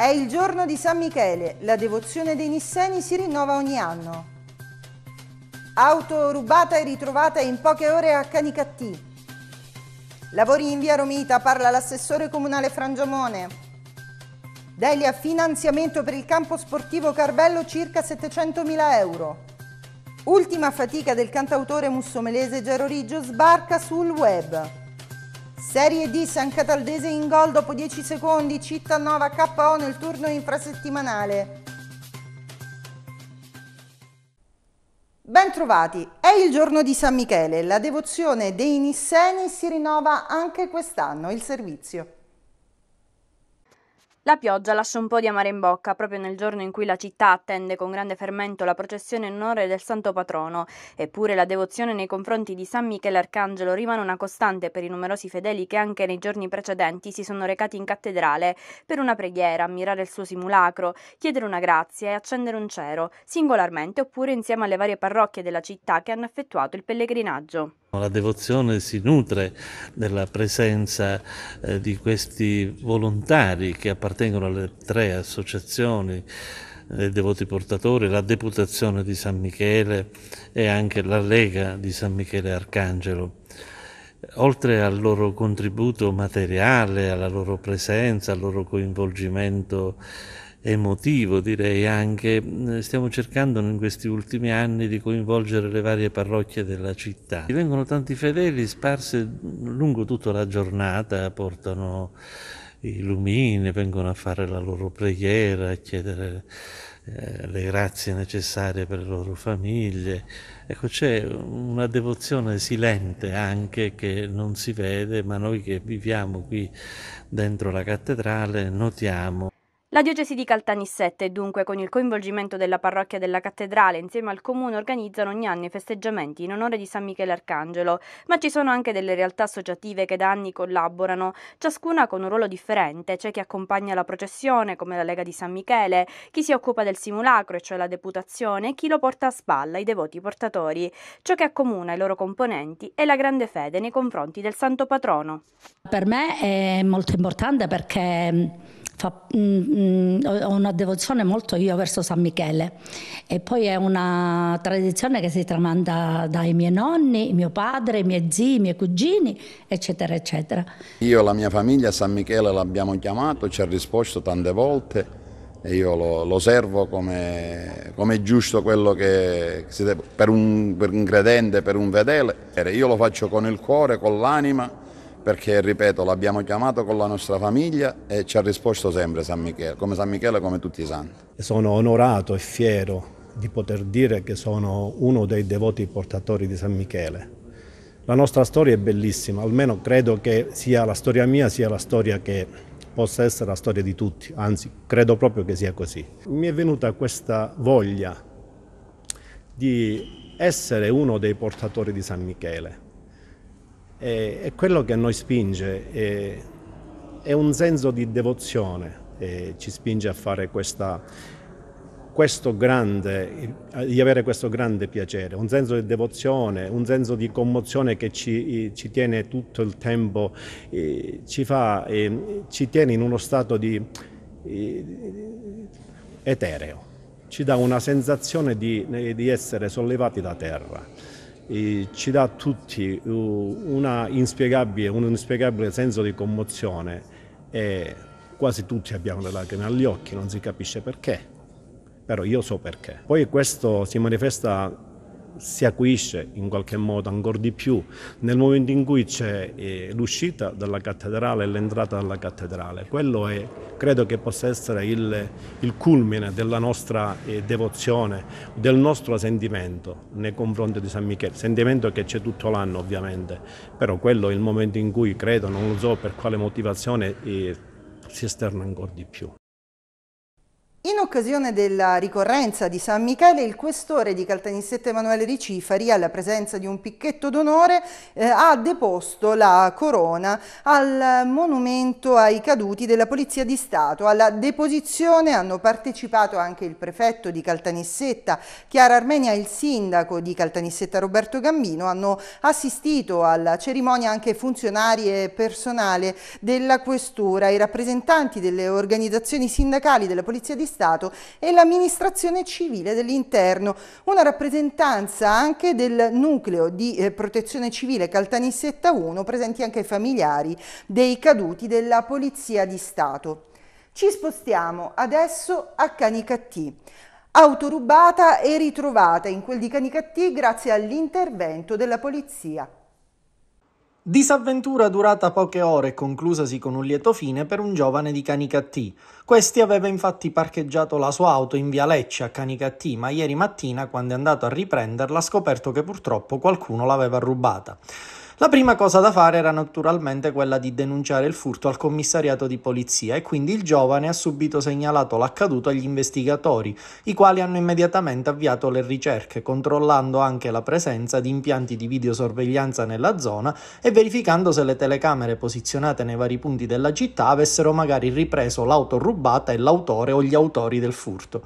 È il giorno di San Michele, la devozione dei Nisseni si rinnova ogni anno. Auto rubata e ritrovata in poche ore a Canicattì. Lavori in via Romita, parla l'assessore comunale Frangiamone. Delia finanziamento per il campo sportivo Carbello circa 700.000 euro. Ultima fatica del cantautore mussomelese Gero Riggio sbarca sul web. Serie D San Cataldese in gol dopo 10 secondi, Cittanova KO nel turno infrasettimanale. Bentrovati, è il giorno di San Michele, la devozione dei Nisseni si rinnova anche quest'anno il servizio. La pioggia lascia un po' di amare in bocca proprio nel giorno in cui la città attende con grande fermento la processione in onore del santo patrono, eppure la devozione nei confronti di San Michele Arcangelo rimane una costante per i numerosi fedeli che anche nei giorni precedenti si sono recati in cattedrale per una preghiera, ammirare il suo simulacro, chiedere una grazia e accendere un cero, singolarmente oppure insieme alle varie parrocchie della città che hanno effettuato il pellegrinaggio. La devozione si nutre della presenza eh, di questi volontari che appartengono alle tre associazioni eh, dei devoti portatori, la deputazione di San Michele e anche la Lega di San Michele Arcangelo. Oltre al loro contributo materiale, alla loro presenza, al loro coinvolgimento emotivo direi anche, stiamo cercando in questi ultimi anni di coinvolgere le varie parrocchie della città. Ci vengono tanti fedeli sparsi lungo tutta la giornata, portano i lumini, vengono a fare la loro preghiera, a chiedere eh, le grazie necessarie per le loro famiglie. Ecco, c'è una devozione silente anche che non si vede, ma noi che viviamo qui dentro la cattedrale notiamo. La diocesi di Caltanissette, dunque, con il coinvolgimento della parrocchia della cattedrale, insieme al comune, organizzano ogni anno i festeggiamenti in onore di San Michele Arcangelo, ma ci sono anche delle realtà associative che da anni collaborano, ciascuna con un ruolo differente, c'è chi accompagna la processione, come la Lega di San Michele, chi si occupa del simulacro, e cioè la deputazione, e chi lo porta a spalla, i devoti portatori. Ciò che accomuna i loro componenti è la grande fede nei confronti del santo patrono. Per me è molto importante perché mm, fa... Mm, Mm, ho una devozione molto io verso San Michele e poi è una tradizione che si tramanda dai miei nonni, mio padre, i miei zii, i miei cugini, eccetera, eccetera. Io e la mia famiglia San Michele l'abbiamo chiamato, ci ha risposto tante volte e io lo, lo servo come, come, giusto quello che si deve, per, un, per un credente, per un fedele. Io lo faccio con il cuore, con l'anima perché ripeto l'abbiamo chiamato con la nostra famiglia e ci ha risposto sempre San Michele, come San Michele come tutti i santi. Sono onorato e fiero di poter dire che sono uno dei devoti portatori di San Michele. La nostra storia è bellissima, almeno credo che sia la storia mia sia la storia che possa essere la storia di tutti, anzi credo proprio che sia così. Mi è venuta questa voglia di essere uno dei portatori di San Michele e, eh, è quello che a noi spinge, e, eh, è un senso di devozione, eh, ci spinge a fare questa, questo grande, di avere questo grande piacere, un senso di devozione, un senso di commozione che ci, ci tiene tutto il tempo, ci, fa, ci tiene in uno stato di etereo, ci dà una sensazione di, di essere sollevati da terra ci dà a tutti un inspiegabile senso di commozione e quasi tutti abbiamo le lacrime agli occhi, non si capisce perché, però io so perché. Poi questo si manifesta si acuisce in qualche modo ancora di più nel momento in cui c'è eh, l'uscita dalla cattedrale e l'entrata dalla cattedrale. Quello è, credo che possa essere il, il culmine della nostra eh, devozione, del nostro sentimento nei confronti di San Michele, sentimento che c'è tutto l'anno ovviamente, però quello è il momento in cui credo, non lo so per quale motivazione, eh, si esterna ancora di più. In occasione della ricorrenza di San Michele, il questore di Caltanissette Emanuele Ricifari, alla presenza di un picchetto d'onore, eh, ha deposto la corona al monumento ai caduti della Polizia di Stato. Alla deposizione hanno partecipato anche il prefetto di Caltanissetta, Chiara Armenia e il sindaco di Caltanissetta Roberto Gambino. Hanno assistito alla cerimonia anche funzionari e personale della questura. I rappresentanti delle organizzazioni sindacali della Polizia di Stato Stato e l'amministrazione civile dell'interno. Una rappresentanza anche del nucleo di eh, protezione civile Caltanissetta 1, presenti anche i familiari dei caduti della Polizia di Stato. Ci spostiamo adesso a Canicattì. Auto rubata e ritrovata in quel di Canicattì grazie all'intervento della polizia. Disavventura durata poche ore e conclusasi con un lieto fine per un giovane di Canicattì. Questi aveva infatti parcheggiato la sua auto in via Lecce a Canicattì, ma ieri mattina, quando è andato a riprenderla, ha scoperto che purtroppo qualcuno l'aveva rubata. La prima cosa da fare era naturalmente quella di denunciare il furto al commissariato di polizia e quindi il giovane ha subito segnalato l'accaduto agli investigatori, i quali hanno immediatamente avviato le ricerche, controllando anche la presenza di impianti di videosorveglianza nella zona e verificando se le telecamere posizionate nei vari punti della città avessero magari ripreso l'auto rubata e l'autore o gli autori del furto.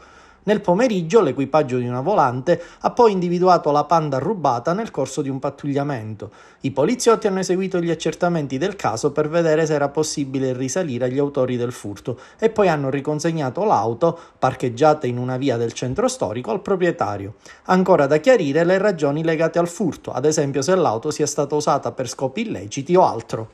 Nel pomeriggio l'equipaggio di una volante ha poi individuato la panda rubata nel corso di un pattugliamento. I poliziotti hanno eseguito gli accertamenti del caso per vedere se era possibile risalire agli autori del furto e poi hanno riconsegnato l'auto, parcheggiata in una via del centro storico, al proprietario. Ancora da chiarire le ragioni legate al furto, ad esempio se l'auto sia stata usata per scopi illeciti o altro.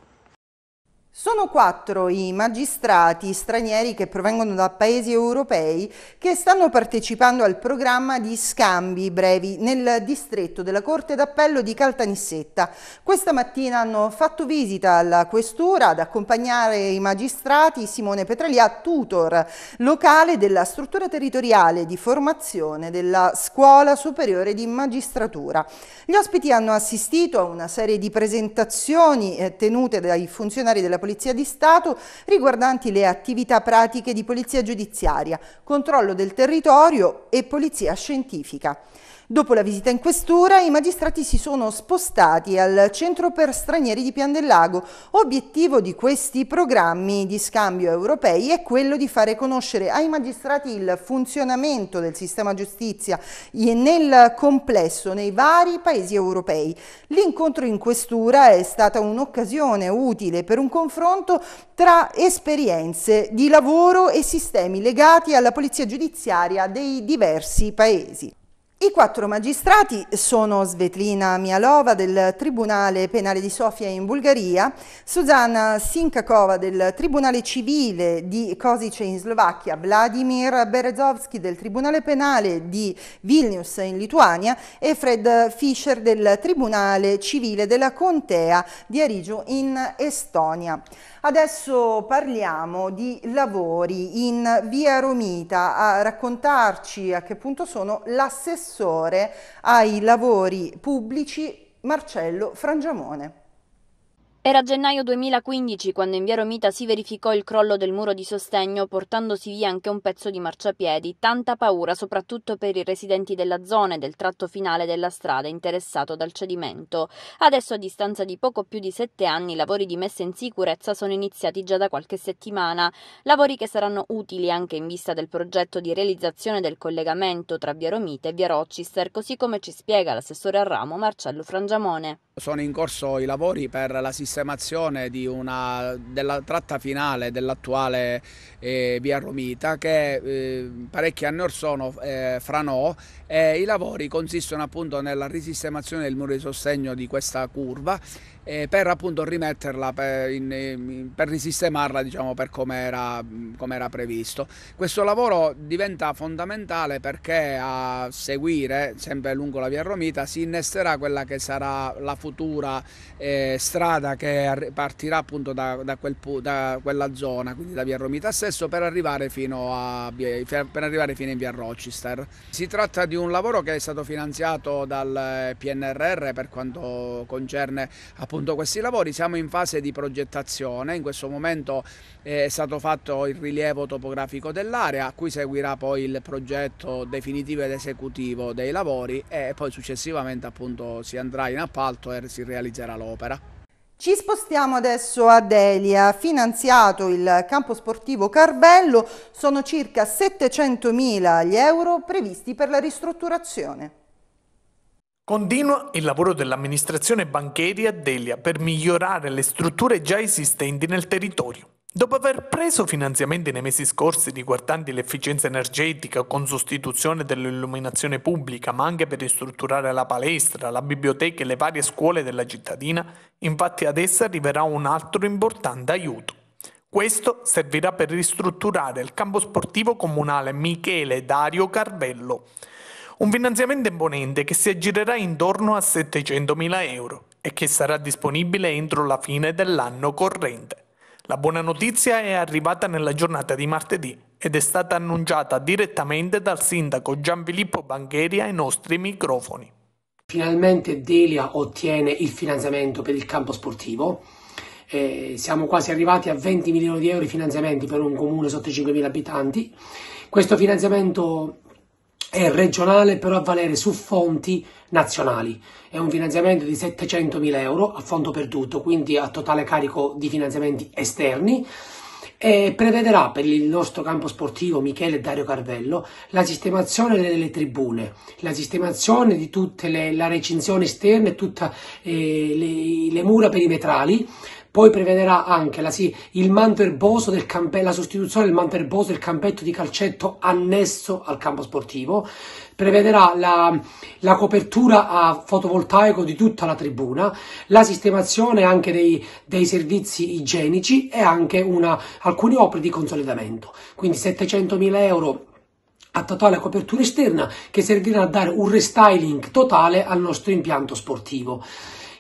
Sono quattro i magistrati stranieri che provengono da paesi europei che stanno partecipando al programma di scambi brevi nel distretto della Corte d'Appello di Caltanissetta. Questa mattina hanno fatto visita alla Questura ad accompagnare i magistrati Simone Petralia, tutor locale della struttura territoriale di formazione della Scuola Superiore di Magistratura. Gli ospiti hanno assistito a una serie di presentazioni eh, tenute dai funzionari della Polizia di Stato riguardanti le attività pratiche di polizia giudiziaria, controllo del territorio e polizia scientifica. Dopo la visita in questura, i magistrati si sono spostati al Centro per Stranieri di Pian del Lago. Obiettivo di questi programmi di scambio europei è quello di fare conoscere ai magistrati il funzionamento del sistema giustizia nel complesso nei vari paesi europei. L'incontro in questura è stata un'occasione utile per un confronto tra esperienze di lavoro e sistemi legati alla polizia giudiziaria dei diversi paesi. I quattro magistrati sono Svetlina Mialova del Tribunale Penale di Sofia in Bulgaria, Susanna Sinkakova del Tribunale Civile di Kosice in Slovacchia, Vladimir Berezovski del Tribunale Penale di Vilnius in Lituania e Fred Fischer del Tribunale Civile della Contea di Arigio in Estonia. Adesso parliamo di lavori in via Romita. A raccontarci a che punto sono l'assessore ai lavori pubblici Marcello Frangiamone. Era gennaio 2015 quando in via Romita si verificò il crollo del muro di sostegno portandosi via anche un pezzo di marciapiedi, tanta paura soprattutto per i residenti della zona e del tratto finale della strada interessato dal cedimento. Adesso a distanza di poco più di sette anni i lavori di messa in sicurezza sono iniziati già da qualche settimana, lavori che saranno utili anche in vista del progetto di realizzazione del collegamento tra via Romita e via Rochester, così come ci spiega l'assessore al ramo Marcello Frangiamone. Sono in corso i lavori per l'assistenza sistemazione una, della tratta finale dell'attuale eh, via Romita che eh, parecchi anni or sono eh, franò e i lavori consistono appunto nella risistemazione del muro di sostegno di questa curva eh, per appunto rimetterla, per, in, in, per risistemarla diciamo per come era, come era previsto. Questo lavoro diventa fondamentale perché a seguire, sempre lungo la via Romita, si innesterà quella che sarà la futura eh, strada che partirà appunto da, da, quel, da quella zona, quindi da via Romita stesso, per arrivare, fino a, per arrivare fino in via Rochester. Si tratta di un lavoro che è stato finanziato dal eh, PNRR per quanto concerne appunto questi lavori. Siamo in fase di progettazione, in questo momento eh, è stato fatto il rilievo topografico dell'area, a cui seguirà poi il progetto definitivo ed esecutivo dei lavori e poi successivamente appunto si andrà in appalto e si realizzerà l'opera. Ci spostiamo adesso a Delia, finanziato il campo sportivo Carbello, sono circa 700 mila gli euro previsti per la ristrutturazione. Continua il lavoro dell'amministrazione a Delia per migliorare le strutture già esistenti nel territorio. Dopo aver preso finanziamenti nei mesi scorsi riguardanti l'efficienza energetica con sostituzione dell'illuminazione pubblica, ma anche per ristrutturare la palestra, la biblioteca e le varie scuole della cittadina, infatti ad essa arriverà un altro importante aiuto. Questo servirà per ristrutturare il campo sportivo comunale Michele Dario Carvello, un finanziamento imponente che si aggirerà intorno a 700.000 euro e che sarà disponibile entro la fine dell'anno corrente. La buona notizia è arrivata nella giornata di martedì ed è stata annunciata direttamente dal sindaco Gianfilippo Bancheri ai nostri microfoni. Finalmente Delia ottiene il finanziamento per il campo sportivo. Eh, siamo quasi arrivati a 20 milioni di euro di finanziamenti per un comune sotto i 5.000 abitanti. Questo finanziamento è regionale però a valere su fonti nazionali. È un finanziamento di 700.000 euro a fondo perduto, quindi a totale carico di finanziamenti esterni e prevederà per il nostro campo sportivo Michele Dario Carvello la sistemazione delle tribune, la sistemazione di tutta la recinzione esterna e tutte eh, le, le mura perimetrali poi prevederà anche la, sì, il manto erboso del campe- la sostituzione del manto erboso del campetto di calcetto annesso al campo sportivo. Prevederà la, la copertura a fotovoltaico di tutta la tribuna, la sistemazione anche dei, dei servizi igienici e anche una, alcune opere di consolidamento. Quindi 700.000 euro a totale copertura esterna che servirà a dare un restyling totale al nostro impianto sportivo.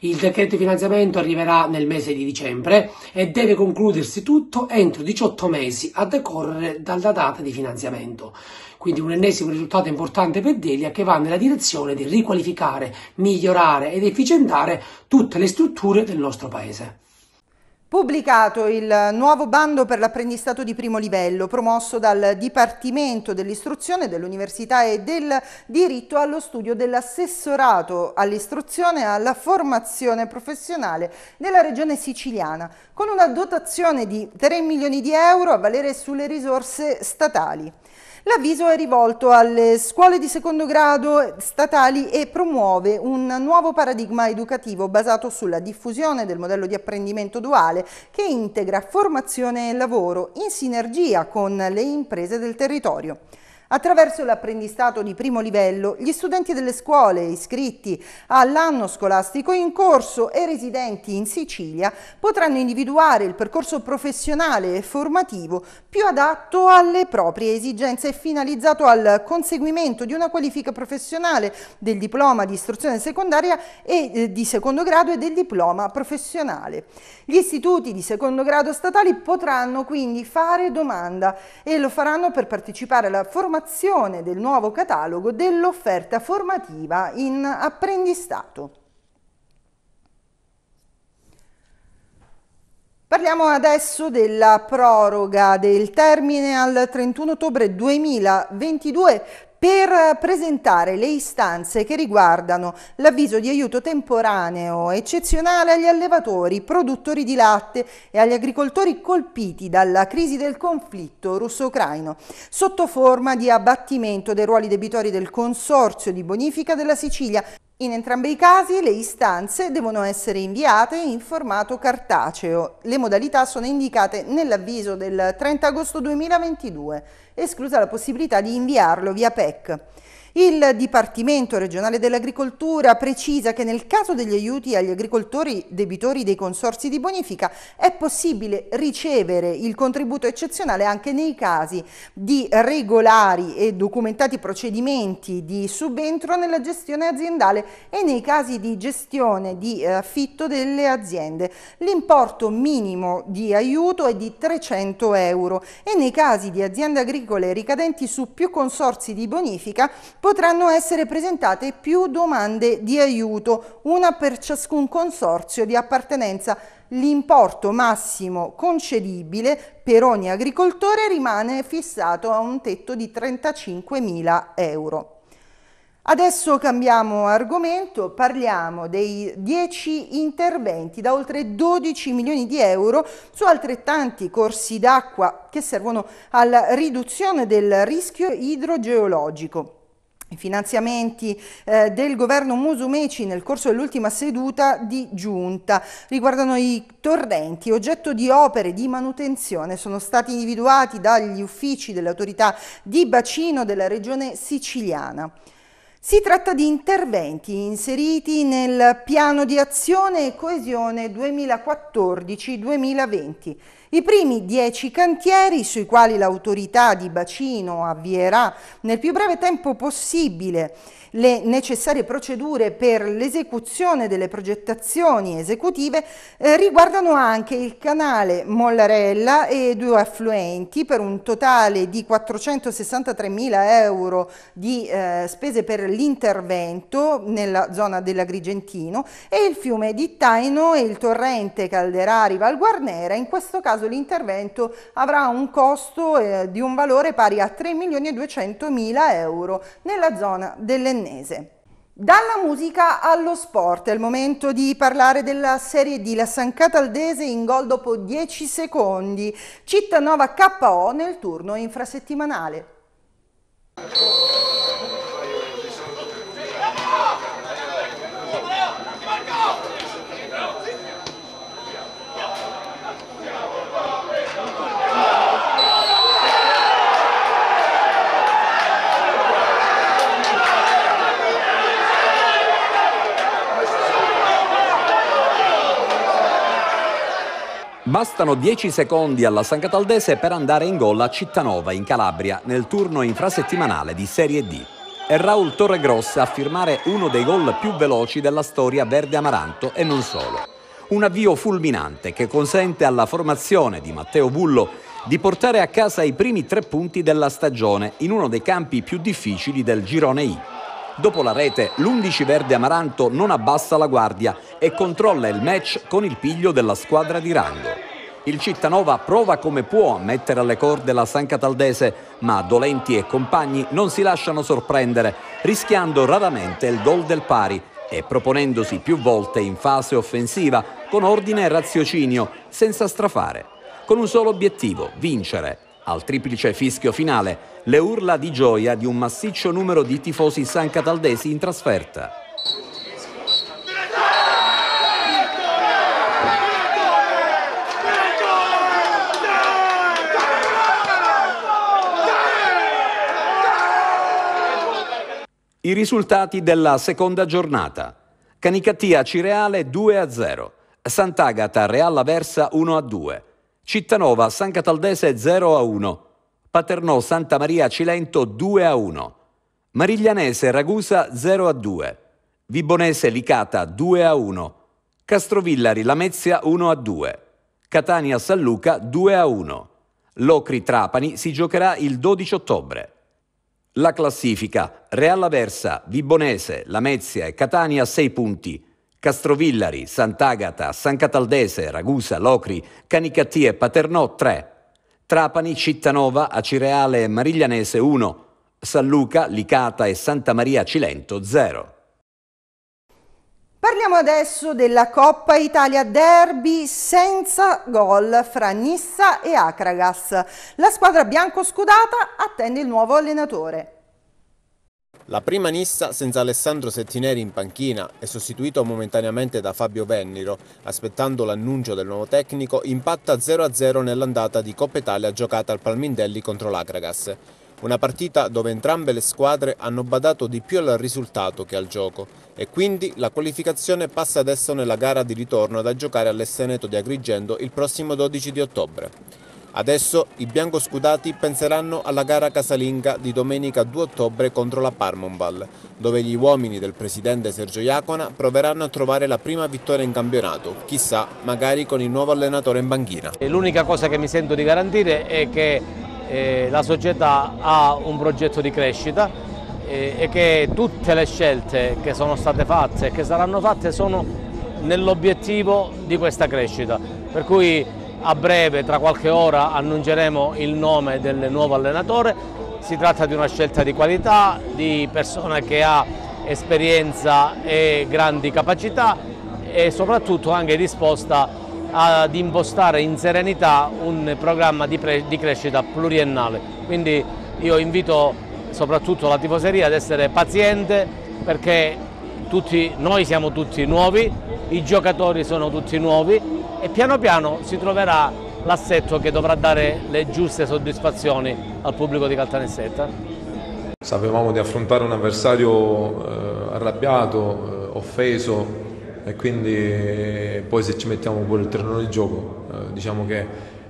Il decreto di finanziamento arriverà nel mese di dicembre e deve concludersi tutto entro 18 mesi a decorrere dalla data di finanziamento. Quindi un ennesimo risultato importante per Delia che va nella direzione di riqualificare, migliorare ed efficientare tutte le strutture del nostro paese. Pubblicato il nuovo bando per l'apprendistato di primo livello promosso dal Dipartimento dell'Istruzione dell'Università e del Diritto allo studio dell'assessorato all'istruzione e alla formazione professionale della Regione siciliana, con una dotazione di 3 milioni di euro a valere sulle risorse statali. L'avviso è rivolto alle scuole di secondo grado statali e promuove un nuovo paradigma educativo basato sulla diffusione del modello di apprendimento duale che integra formazione e lavoro in sinergia con le imprese del territorio. Attraverso l'apprendistato di primo livello, gli studenti delle scuole iscritti all'anno scolastico in corso e residenti in Sicilia potranno individuare il percorso professionale e formativo più adatto alle proprie esigenze e finalizzato al conseguimento di una qualifica professionale del diploma di istruzione secondaria e eh, di secondo grado e del diploma professionale. Gli istituti di secondo grado statali potranno quindi fare domanda e lo faranno per partecipare alla formazione l'attuazione del nuovo catalogo dell'offerta formativa in apprendistato. Parliamo adesso della proroga del termine al 31 ottobre 2022 per presentare le istanze che riguardano l'avviso di aiuto temporaneo eccezionale agli allevatori, produttori di latte e agli agricoltori colpiti dalla crisi del conflitto russo-ucraino, sotto forma di abbattimento dei ruoli debitori del Consorzio di Bonifica della Sicilia in entrambi i casi le istanze devono essere inviate in formato cartaceo. Le modalità sono indicate nell'avviso del 30 agosto 2022, esclusa la possibilità di inviarlo via PEC. Il Dipartimento regionale dell'agricoltura precisa che nel caso degli aiuti agli agricoltori debitori dei consorsi di bonifica è possibile ricevere il contributo eccezionale anche nei casi di regolari e documentati procedimenti di subentro nella gestione aziendale e nei casi di gestione di eh, affitto delle aziende. L'importo minimo di aiuto è di 300 euro e nei casi di aziende agricole ricadenti su più consorsi di bonifica potranno essere presentate più domande di aiuto, una per ciascun consorzio di appartenenza. L'importo massimo concedibile per ogni agricoltore rimane fissato a un tetto di 35.000 euro. Adesso cambiamo argomento, parliamo dei 10 interventi da oltre 12 milioni di euro su altrettanti corsi d'acqua che servono alla riduzione del rischio idrogeologico i finanziamenti eh, del governo Musumeci nel corso dell'ultima seduta di giunta riguardano i torrenti, oggetto di opere di manutenzione sono stati individuati dagli uffici delle autorità di bacino della regione siciliana. Si tratta di interventi inseriti nel piano di azione e coesione 2014-2020. I primi dieci cantieri sui quali l'autorità di bacino avvierà nel più breve tempo possibile le necessarie procedure per l'esecuzione delle progettazioni esecutive eh, riguardano anche il canale Mollarella e due affluenti per un totale di 463.000 euro di eh, spese per l'intervento nella zona dell'Agrigentino e il fiume di Taino e il torrente Calderari Val Guarnera. In questo caso l'intervento avrà un costo eh, di un valore pari a 3.200.000 euro nella zona delle pennese. Dalla musica allo sport, è il momento di parlare della Serie D, la San Cataldese in gol dopo 10 secondi, Cittanova KO nel turno infrasettimanale. Bastano 10 secondi alla San Cataldese per andare in gol a Cittanova, in Calabria, nel turno infrasettimanale di Serie D. È Raul Torregrossa a firmare uno dei gol più veloci della storia verde amaranto e non solo. Un avvio fulminante che consente alla formazione di Matteo Bullo di portare a casa i primi tre punti della stagione in uno dei campi più difficili del girone I. Dopo la rete, l'11 verde Amaranto non abbassa la guardia e controlla il match con il piglio della squadra di rango. Il Cittanova prova come può a mettere alle corde la San Cataldese, ma Dolenti e compagni non si lasciano sorprendere, rischiando raramente il gol del pari e proponendosi più volte in fase offensiva con ordine e raziocinio, senza strafare, con un solo obiettivo, vincere. Al triplice fischio finale le urla di gioia di un massiccio numero di tifosi sancataldesi in trasferta. I risultati della seconda giornata. Canicattia Cireale 2-0, Sant'Agata Real Aversa 1-2, Cittanova San Cataldese 0-1, Paternò Santa Maria Cilento 2 a 1, Mariglianese Ragusa 0 a 2, Vibonese Licata 2 a 1, Castrovillari Lamezia 1 a 2, Catania San Luca 2 a 1. Locri Trapani si giocherà il 12 ottobre. La classifica Real Aversa, Vibonese, Lamezia e Catania 6 punti. Castrovillari, Sant'Agata, San Cataldese, Ragusa, Locri, Canicatie e Paternò 3. Trapani, Cittanova, Acireale e Mariglianese 1, San Luca, Licata e Santa Maria Cilento 0. Parliamo adesso della Coppa Italia Derby senza gol fra Nissa e Acragas. La squadra bianco-scudata attende il nuovo allenatore. La prima Nissa senza Alessandro Settineri in panchina e sostituito momentaneamente da Fabio Venniro, aspettando l'annuncio del nuovo tecnico, impatta 0-0 nell'andata di Coppa Italia giocata al Palmindelli contro l'Acragas. Una partita dove entrambe le squadre hanno badato di più al risultato che al gioco e quindi la qualificazione passa adesso nella gara di ritorno da giocare all'Esseneto di Agrigento il prossimo 12 di ottobre. Adesso i biancoscudati penseranno alla gara casalinga di domenica 2 ottobre contro la Parmonval, dove gli uomini del presidente Sergio Iacona proveranno a trovare la prima vittoria in campionato, chissà, magari con il nuovo allenatore in banchina. L'unica cosa che mi sento di garantire è che eh, la società ha un progetto di crescita eh, e che tutte le scelte che sono state fatte e che saranno fatte sono nell'obiettivo di questa crescita. Per cui a breve, tra qualche ora, annunceremo il nome del nuovo allenatore. Si tratta di una scelta di qualità, di persona che ha esperienza e grandi capacità e soprattutto anche disposta ad impostare in serenità un programma di, di crescita pluriennale. Quindi io invito soprattutto la tifoseria ad essere paziente perché tutti, noi siamo tutti nuovi, i giocatori sono tutti nuovi e piano piano si troverà l'assetto che dovrà dare le giuste soddisfazioni al pubblico di Caltanissetta. Sapevamo di affrontare un avversario eh, arrabbiato, eh, offeso e quindi eh, poi se ci mettiamo pure il terreno di gioco, eh, diciamo che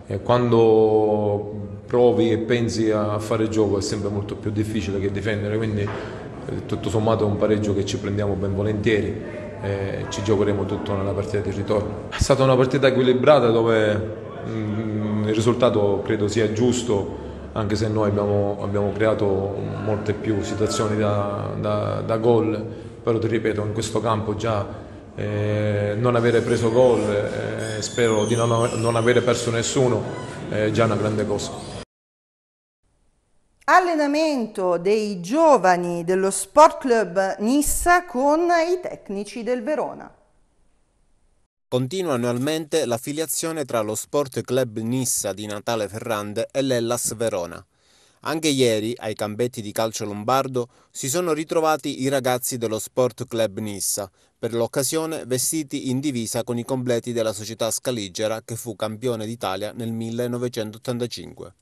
eh, quando provi e pensi a fare gioco è sempre molto più difficile che difendere, quindi eh, tutto sommato è un pareggio che ci prendiamo ben volentieri eh, ci giocheremo tutto nella partita di ritorno. È stata una partita equilibrata dove mh, mm, il risultato credo sia giusto anche se noi abbiamo, abbiamo creato molte più situazioni da, da, da gol, però ti ripeto in questo campo già eh, non avere preso gol, eh, spero di non, non avere perso nessuno, è già una grande cosa allenamento dei giovani dello Sport Club Nissa con i tecnici del Verona. Continua annualmente l'affiliazione tra lo Sport Club Nissa di Natale Ferrande e l'Ellas Verona. Anche ieri, ai campetti di calcio lombardo, si sono ritrovati i ragazzi dello Sport Club Nissa, per l'occasione vestiti in divisa con i completi della società scaligera che fu campione d'Italia nel 1985.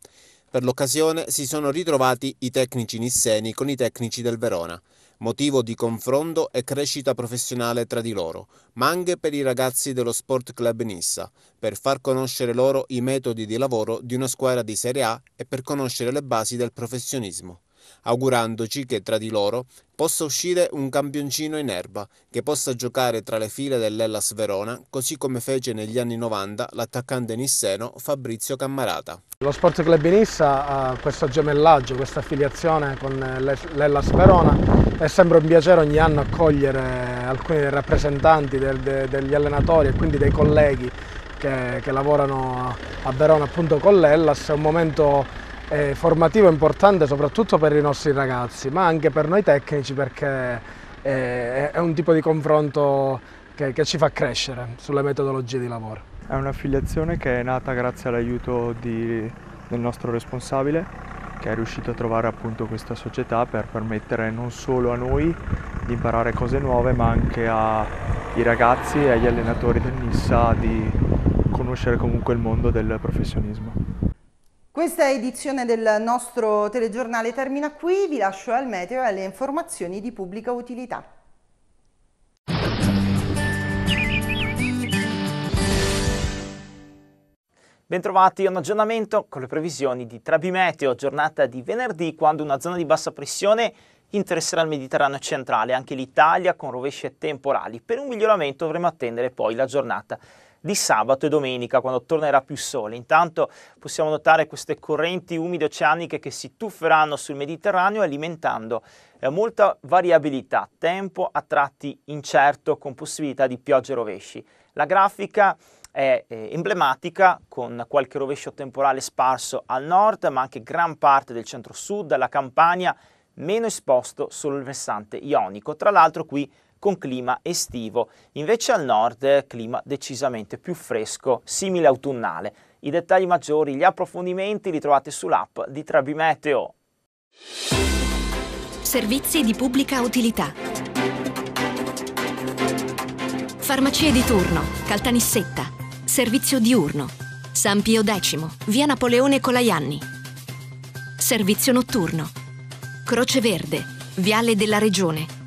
Per l'occasione si sono ritrovati i tecnici nisseni con i tecnici del Verona, motivo di confronto e crescita professionale tra di loro, ma anche per i ragazzi dello Sport Club Nissa, per far conoscere loro i metodi di lavoro di una squadra di Serie A e per conoscere le basi del professionismo augurandoci che tra di loro possa uscire un campioncino in erba che possa giocare tra le file dell'Ellas Verona, così come fece negli anni 90 l'attaccante nisseno Fabrizio Cammarata. Lo Sport Club Nissa ha questo gemellaggio, questa affiliazione con l'Ellas Verona È sempre un piacere ogni anno accogliere alcuni dei rappresentanti del, de, degli allenatori e quindi dei colleghi che, che lavorano a Verona appunto con l'Ellas, è un momento eh, formativo importante soprattutto per i nostri ragazzi, ma anche per noi tecnici perché eh, è un tipo di confronto che, che ci fa crescere sulle metodologie di lavoro. È un'affiliazione che è nata grazie all'aiuto del nostro responsabile che è riuscito a trovare appunto questa società per permettere non solo a noi di imparare cose nuove ma anche ai ragazzi e agli allenatori del NISA di conoscere comunque il mondo del professionismo. Questa edizione del nostro telegiornale termina qui, vi lascio al meteo e alle informazioni di pubblica utilità. Bentrovati a un aggiornamento con le previsioni di Trabimeteo, giornata di venerdì quando una zona di bassa pressione interesserà il Mediterraneo centrale, anche l'Italia con rovesce temporali. Per un miglioramento dovremo attendere poi la giornata di sabato e domenica quando tornerà più sole. Intanto possiamo notare queste correnti umide oceaniche che si tufferanno sul Mediterraneo alimentando eh, molta variabilità, tempo a tratti incerto con possibilità di piogge e rovesci. La grafica è eh, emblematica con qualche rovescio temporale sparso al nord ma anche gran parte del centro-sud, la Campania meno esposto sul versante ionico. Tra l'altro qui con clima estivo, invece al nord clima decisamente più fresco, simile autunnale. I dettagli maggiori, gli approfondimenti li trovate sull'app di Trabimeteo. Servizi di pubblica utilità. Farmacie di turno, Caltanissetta, servizio diurno, San Pio X, via Napoleone Colaianni. Servizio notturno, Croce Verde, Viale della Regione.